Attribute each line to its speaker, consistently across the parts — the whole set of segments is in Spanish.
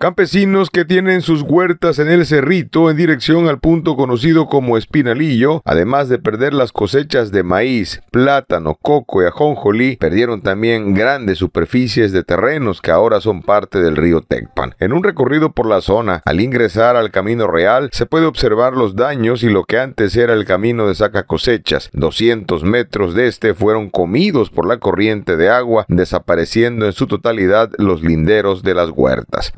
Speaker 1: Campesinos que tienen sus huertas en el cerrito en dirección al punto conocido como Espinalillo, además de perder las cosechas de maíz, plátano, coco y ajonjolí, perdieron también grandes superficies de terrenos que ahora son parte del río Tecpan. En un recorrido por la zona, al ingresar al Camino Real, se puede observar los daños y lo que antes era el camino de saca cosechas. 200 metros de este fueron comidos por la corriente de agua, desapareciendo en su totalidad los linderos de las huertas.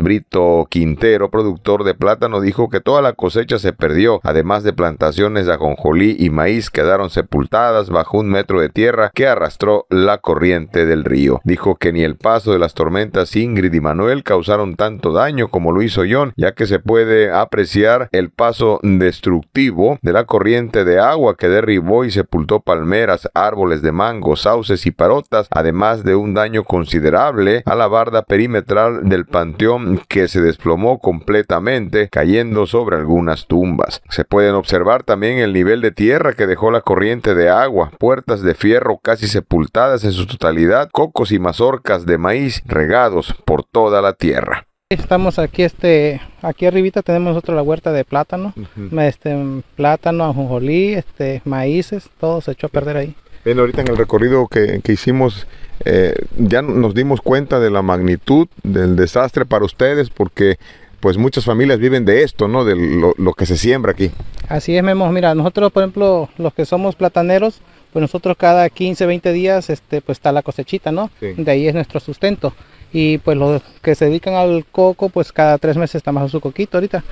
Speaker 1: Brito Quintero, productor de plátano, dijo que toda la cosecha se perdió, además de plantaciones de ajonjolí y maíz quedaron sepultadas bajo un metro de tierra que arrastró la corriente del río. Dijo que ni el paso de las tormentas Ingrid y Manuel causaron tanto daño como lo hizo John, ya que se puede apreciar el paso destructivo de la corriente de agua que derribó y sepultó palmeras, árboles de mango, sauces y parotas, además de un daño considerable a la barda perimetral del panteón que se desplomó completamente cayendo sobre algunas tumbas. Se pueden observar también el nivel de tierra que dejó la corriente de agua, puertas de fierro casi sepultadas en su totalidad, cocos y mazorcas de maíz regados por toda la tierra.
Speaker 2: Estamos aquí, este, aquí arribita tenemos otra la huerta de plátano, este, plátano, ajonjolí, este, maíces, todo se echó a perder ahí.
Speaker 1: Bien, ahorita en el recorrido que, que hicimos, eh, ya nos dimos cuenta de la magnitud del desastre para ustedes, porque pues muchas familias viven de esto, ¿no? De lo, que se siembra aquí.
Speaker 2: Así es, Memo. Mira, nosotros, por ejemplo, los que somos plataneros, pues nosotros cada 15, 20 días, este, pues está la cosechita, ¿no? De ahí es nuestro sustento y pues los que se dedican al coco pues cada tres meses está más su coquito ahorita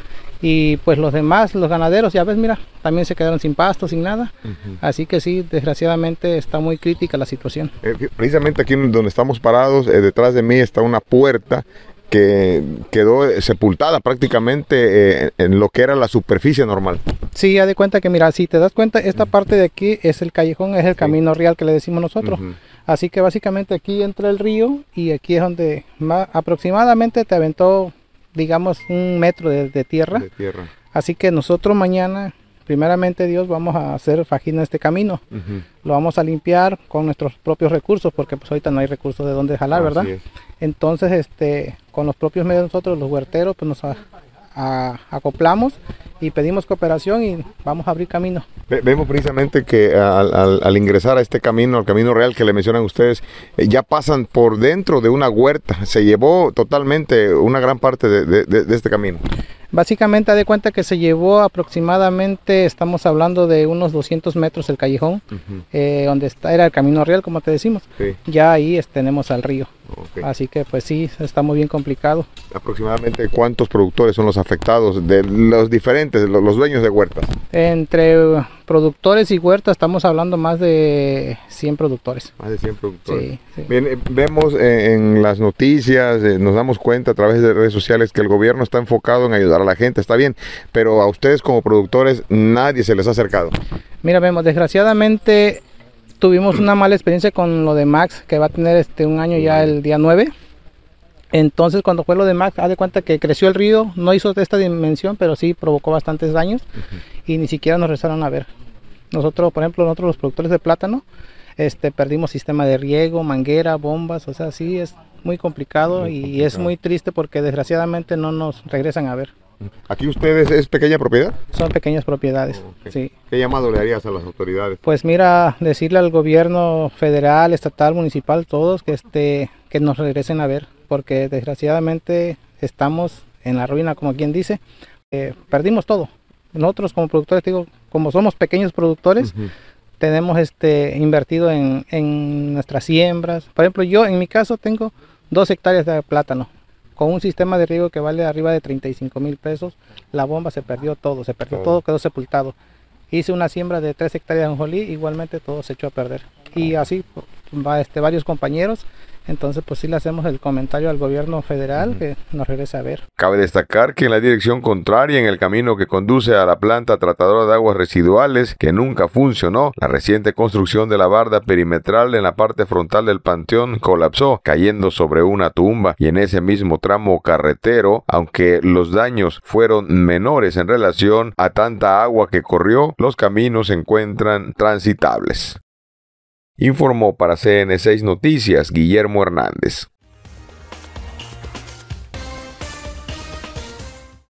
Speaker 2: y pues los demás los ganaderos ya ves mira también se quedaron sin pasto sin nada así que sí desgraciadamente está muy crítica la situación
Speaker 1: eh, precisamente aquí donde estamos parados eh, detrás de mí está una puerta que quedó eh, sepultada prácticamente en lo que era la superficie normal.
Speaker 2: Sí, ya de cuenta que mira, si te das cuenta, esta parte de aquí es el callejón, es el camino real que le decimos nosotros. Así que básicamente aquí entra el río y aquí es donde más aproximadamente te aventó, digamos, un metro de, tierra. tierra. Así que nosotros mañana, primeramente Dios, vamos a hacer fajina este camino. Lo vamos a limpiar con nuestros propios recursos, porque pues ahorita no hay recursos de dónde jalar, ¿verdad? Entonces, este, con los propios medios nosotros, los huerteros, pues nos acoplamos y pedimos cooperación y vamos a abrir camino.
Speaker 1: Vemos precisamente que al, ingresar a este camino, al camino real que le mencionan ustedes, eh, ya pasan por dentro de una huerta. Se llevó totalmente una gran parte de, este camino.
Speaker 2: Básicamente, de cuenta que se llevó aproximadamente, estamos hablando de unos 200 metros el callejón, eh, donde está, era el camino real, como te decimos. Ya ahí tenemos al río. Así que pues sí, está muy bien complicado.
Speaker 1: Aproximadamente cuántos productores son los afectados de los diferentes, los, dueños de huertas.
Speaker 2: Entre productores y huertas estamos hablando más de 100 productores.
Speaker 1: Más de 100 productores. Eh, vemos eh, en las noticias, eh, nos damos cuenta a través de redes sociales que el gobierno está enfocado en ayudar a la gente, está bien, pero a ustedes como productores nadie se les ha acercado.
Speaker 2: Mira, vemos, desgraciadamente tuvimos una mala experiencia con lo de Max, que va a tener este un año ya el día 9. Entonces, cuando fue lo de Max, haz de cuenta que creció el río, no hizo esta dimensión, pero sí provocó bastantes daños y ni siquiera nos regresaron a ver. Nosotros, por ejemplo, nosotros los productores de plátano, este, perdimos sistema de riego, manguera, bombas, o sea, sí es muy complicado y es muy triste porque desgraciadamente no nos regresan a ver. ¿Aquí ustedes es
Speaker 1: pequeña propiedad?
Speaker 2: Son pequeñas propiedades,
Speaker 1: oh, sí. ¿Qué llamado le harías a las autoridades?
Speaker 2: Pues mira, decirle al gobierno federal, estatal, municipal, todos que, este, que nos regresen a ver, porque desgraciadamente estamos en la ruina, como quien dice. Eh, perdimos todo. Nosotros como productores, digo, como somos pequeños productores, tenemos este invertido en, en nuestras siembras. Por ejemplo, yo en mi caso tengo dos hectáreas de plátano con un sistema de riego que vale arriba de 35 mil pesos, la bomba se perdió todo, se perdió todo, quedó sepultado. Hice una siembra de tres hectáreas de anjolí, igualmente todo se echó a perder. Y así, este, varios compañeros entonces, pues sí le hacemos el comentario al gobierno federal que nos regresa a ver.
Speaker 1: Cabe destacar que en la dirección contraria, en el camino que conduce a la planta tratadora de aguas residuales, que nunca funcionó, la reciente construcción de la barda perimetral en la parte frontal del panteón colapsó, cayendo sobre una tumba y en ese mismo tramo carretero, aunque los daños fueron menores en relación a tanta agua que corrió, los caminos se encuentran transitables informó para CN6 Noticias Guillermo Hernández.